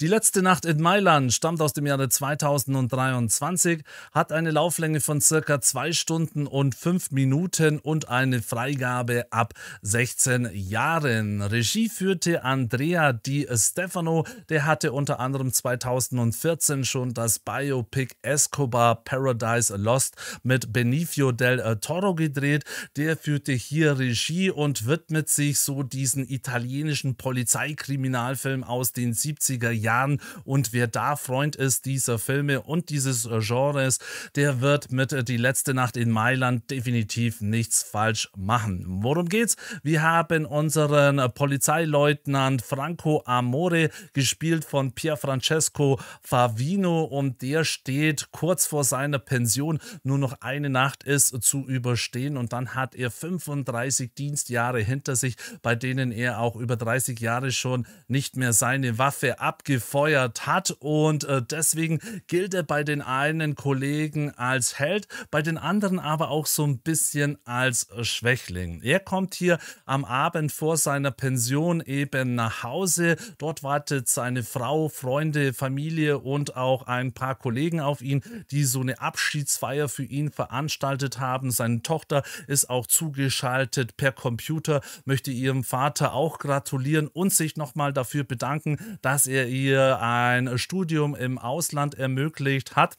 Die letzte Nacht in Mailand stammt aus dem Jahre 2023, hat eine Lauflänge von circa 2 Stunden und 5 Minuten und eine Freigabe ab 16 Jahren. Regie führte Andrea Di Stefano, der hatte unter anderem 2014 schon das Biopic Escobar Paradise Lost mit Benicio del Toro gedreht. Der führte hier Regie und widmet sich so diesen italienischen Polizeikriminalfilm aus den 70er Jahren. Jahren. Und wer da Freund ist dieser Filme und dieses äh, Genres, der wird mit äh, Die letzte Nacht in Mailand definitiv nichts falsch machen. Worum geht's? Wir haben unseren äh, Polizeileutnant Franco Amore, gespielt von Pier Francesco Favino, und der steht kurz vor seiner Pension. Nur noch eine Nacht ist zu überstehen und dann hat er 35 Dienstjahre hinter sich, bei denen er auch über 30 Jahre schon nicht mehr seine Waffe abgibt gefeuert hat und äh, deswegen gilt er bei den einen Kollegen als Held, bei den anderen aber auch so ein bisschen als Schwächling. Er kommt hier am Abend vor seiner Pension eben nach Hause. Dort wartet seine Frau, Freunde, Familie und auch ein paar Kollegen auf ihn, die so eine Abschiedsfeier für ihn veranstaltet haben. Seine Tochter ist auch zugeschaltet per Computer, möchte ihrem Vater auch gratulieren und sich nochmal dafür bedanken, dass er ihr dir ein Studium im Ausland ermöglicht hat.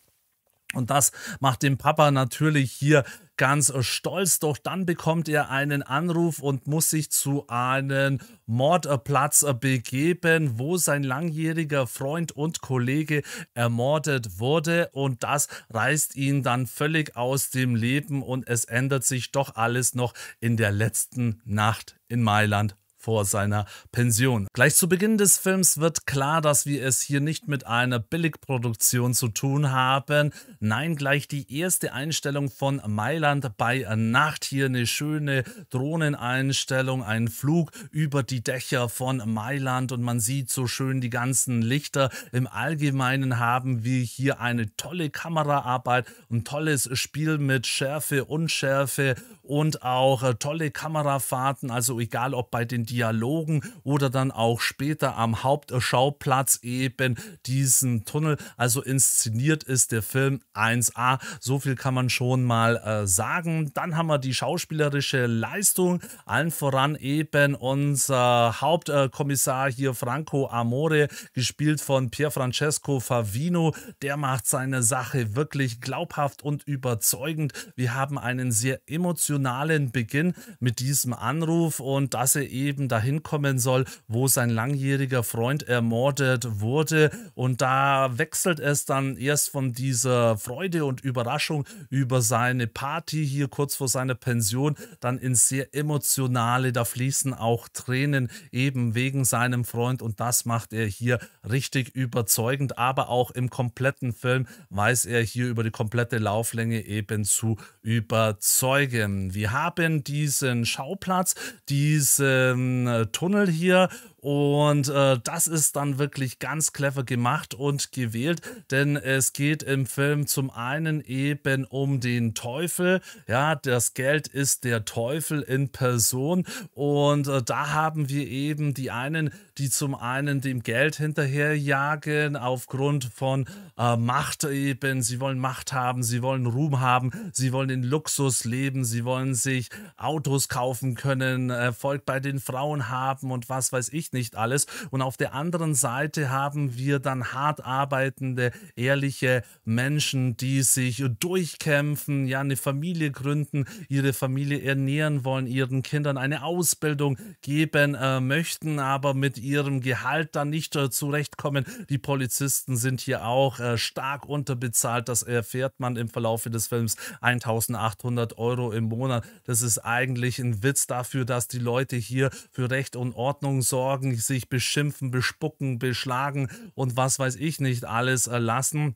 Und das macht dem Papa natürlich hier ganz stolz, doch dann bekommt er einen Anruf und muss sich zu einem Mordplatz begeben, wo sein langjähriger Freund und Kollege ermordet wurde und das reißt ihn dann völlig aus dem Leben und es ändert sich doch alles noch in der letzten Nacht in Mailand vor seiner Pension. Gleich zu Beginn des Films wird klar, dass wir es hier nicht mit einer Billigproduktion zu tun haben. Nein, gleich die erste Einstellung von Mailand bei Nacht. Hier eine schöne Drohneneinstellung, ein Flug über die Dächer von Mailand und man sieht so schön die ganzen Lichter. Im Allgemeinen haben wir hier eine tolle Kameraarbeit, ein tolles Spiel mit Schärfe, Unschärfe und auch äh, tolle Kamerafahrten. Also egal ob bei den Dialogen Dialogen oder dann auch später am Hauptschauplatz eben diesen Tunnel. Also inszeniert ist der Film 1A. So viel kann man schon mal äh, sagen. Dann haben wir die schauspielerische Leistung. Allen voran eben unser Hauptkommissar äh, hier Franco Amore, gespielt von Pier Francesco Favino. Der macht seine Sache wirklich glaubhaft und überzeugend. Wir haben einen sehr emotionalen Beginn mit diesem Anruf und dass er eben Leben dahin kommen soll, wo sein langjähriger Freund ermordet wurde. Und da wechselt es dann erst von dieser Freude und Überraschung über seine Party hier kurz vor seiner Pension dann ins sehr emotionale. Da fließen auch Tränen eben wegen seinem Freund und das macht er hier richtig überzeugend, aber auch im kompletten Film weiß er hier über die komplette Lauflänge eben zu überzeugen. Wir haben diesen Schauplatz, diesen äh, Tunnel hier und äh, das ist dann wirklich ganz clever gemacht und gewählt, denn es geht im Film zum einen eben um den Teufel. Ja, das Geld ist der Teufel in Person. Und äh, da haben wir eben die einen, die zum einen dem Geld hinterherjagen aufgrund von äh, Macht eben. Sie wollen Macht haben, sie wollen Ruhm haben, sie wollen den Luxus leben, sie wollen sich Autos kaufen können, Erfolg bei den Frauen haben und was weiß ich nicht nicht alles. Und auf der anderen Seite haben wir dann hart arbeitende, ehrliche Menschen, die sich durchkämpfen, ja, eine Familie gründen, ihre Familie ernähren wollen, ihren Kindern eine Ausbildung geben äh, möchten, aber mit ihrem Gehalt dann nicht äh, zurechtkommen. Die Polizisten sind hier auch äh, stark unterbezahlt. Das erfährt man im Verlauf des Films. 1800 Euro im Monat. Das ist eigentlich ein Witz dafür, dass die Leute hier für Recht und Ordnung sorgen sich beschimpfen, bespucken, beschlagen und was weiß ich nicht alles äh, lassen.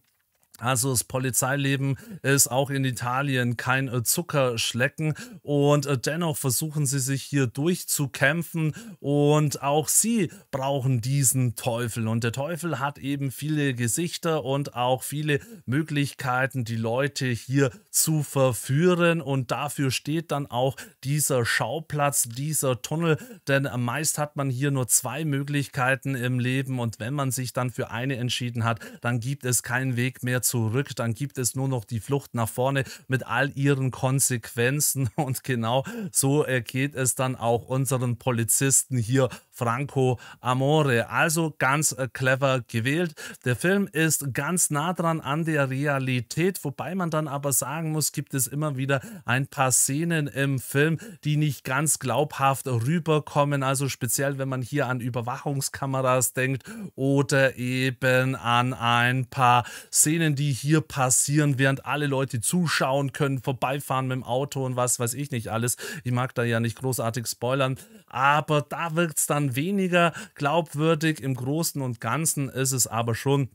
Also das Polizeileben ist auch in Italien kein äh, Zuckerschlecken und äh, dennoch versuchen sie sich hier durchzukämpfen und auch sie brauchen diesen Teufel und der Teufel hat eben viele Gesichter und auch viele Möglichkeiten, die Leute hier zu verführen und dafür steht dann auch dieser Schauplatz, dieser Tunnel, denn meist hat man hier nur zwei Möglichkeiten im Leben und wenn man sich dann für eine entschieden hat, dann gibt es keinen Weg mehr zu zurück, dann gibt es nur noch die Flucht nach vorne mit all ihren Konsequenzen. Und genau so äh, geht es dann auch unseren Polizisten hier Franco Amore. Also ganz äh, clever gewählt. Der Film ist ganz nah dran an der Realität, wobei man dann aber sagen muss, gibt es immer wieder ein paar Szenen im Film, die nicht ganz glaubhaft rüberkommen. Also speziell, wenn man hier an Überwachungskameras denkt oder eben an ein paar Szenen, die hier passieren, während alle Leute zuschauen können, vorbeifahren mit dem Auto und was weiß ich nicht alles. Ich mag da ja nicht großartig spoilern, aber da wirkt es dann bisschen weniger glaubwürdig. Im Großen und Ganzen ist es aber schon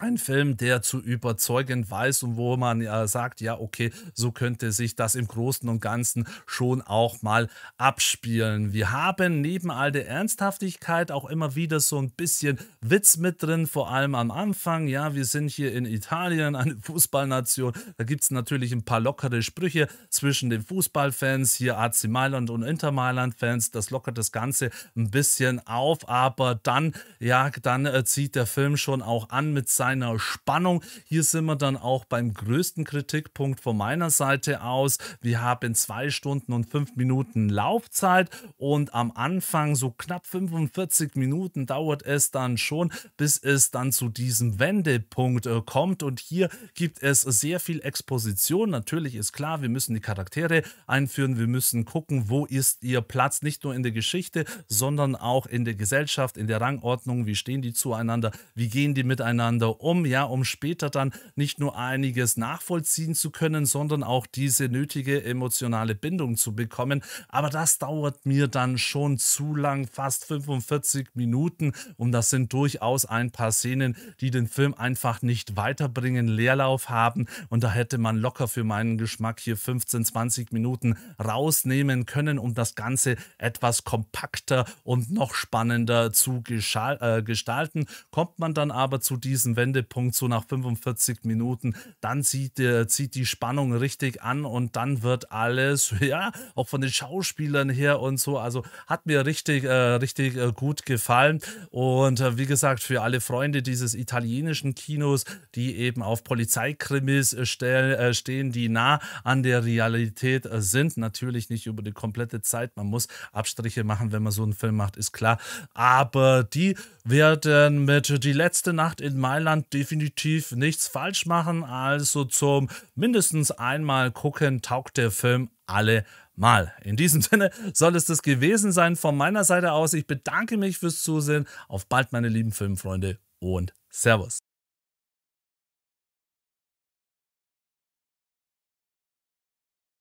ein Film, der zu überzeugen weiß und wo man äh, sagt, ja, okay, so könnte sich das im Großen und Ganzen schon auch mal abspielen. Wir haben neben all der Ernsthaftigkeit auch immer wieder so ein bisschen Witz mit drin, vor allem am Anfang. Ja, wir sind hier in Italien, eine Fußballnation. Da gibt es natürlich ein paar lockere Sprüche zwischen den Fußballfans, hier AC Mailand und Inter Mailand-Fans. Das lockert das Ganze ein bisschen auf, aber dann, ja, dann äh, zieht der Film schon auch an mit seinen seiner Spannung. Hier sind wir dann auch beim größten Kritikpunkt von meiner Seite aus. Wir haben zwei Stunden und fünf Minuten Laufzeit und am Anfang so knapp 45 Minuten dauert es dann schon, bis es dann zu diesem Wendepunkt äh, kommt. Und hier gibt es sehr viel Exposition. Natürlich ist klar, wir müssen die Charaktere einführen, wir müssen gucken, wo ist ihr Platz, nicht nur in der Geschichte, sondern auch in der Gesellschaft, in der Rangordnung, wie stehen die zueinander, wie gehen die miteinander um, ja, um später dann nicht nur einiges nachvollziehen zu können, sondern auch diese nötige emotionale Bindung zu bekommen. Aber das dauert mir dann schon zu lang, fast 45 Minuten. Und das sind durchaus ein paar Szenen, die den Film einfach nicht weiterbringen, Leerlauf haben. Und da hätte man locker für meinen Geschmack hier 15, 20 Minuten rausnehmen können, um das Ganze etwas kompakter und noch spannender zu äh, gestalten. Kommt man dann aber zu diesen, wenn Wendepunkt, so nach 45 Minuten. Dann zieht, äh, zieht die Spannung richtig an und dann wird alles, ja, auch von den Schauspielern her und so. Also hat mir richtig, äh, richtig äh, gut gefallen. Und äh, wie gesagt, für alle Freunde dieses italienischen Kinos, die eben auf Polizeikrimis äh, stellen, äh, stehen, die nah an der Realität sind. Natürlich nicht über die komplette Zeit. Man muss Abstriche machen, wenn man so einen Film macht, ist klar. Aber die werden mit Die letzte Nacht in Mailand Thailand definitiv nichts falsch machen. Also zum mindestens einmal gucken, taugt der Film alle Mal. In diesem Sinne soll es das gewesen sein von meiner Seite aus. Ich bedanke mich fürs Zusehen. Auf bald, meine lieben Filmfreunde und Servus.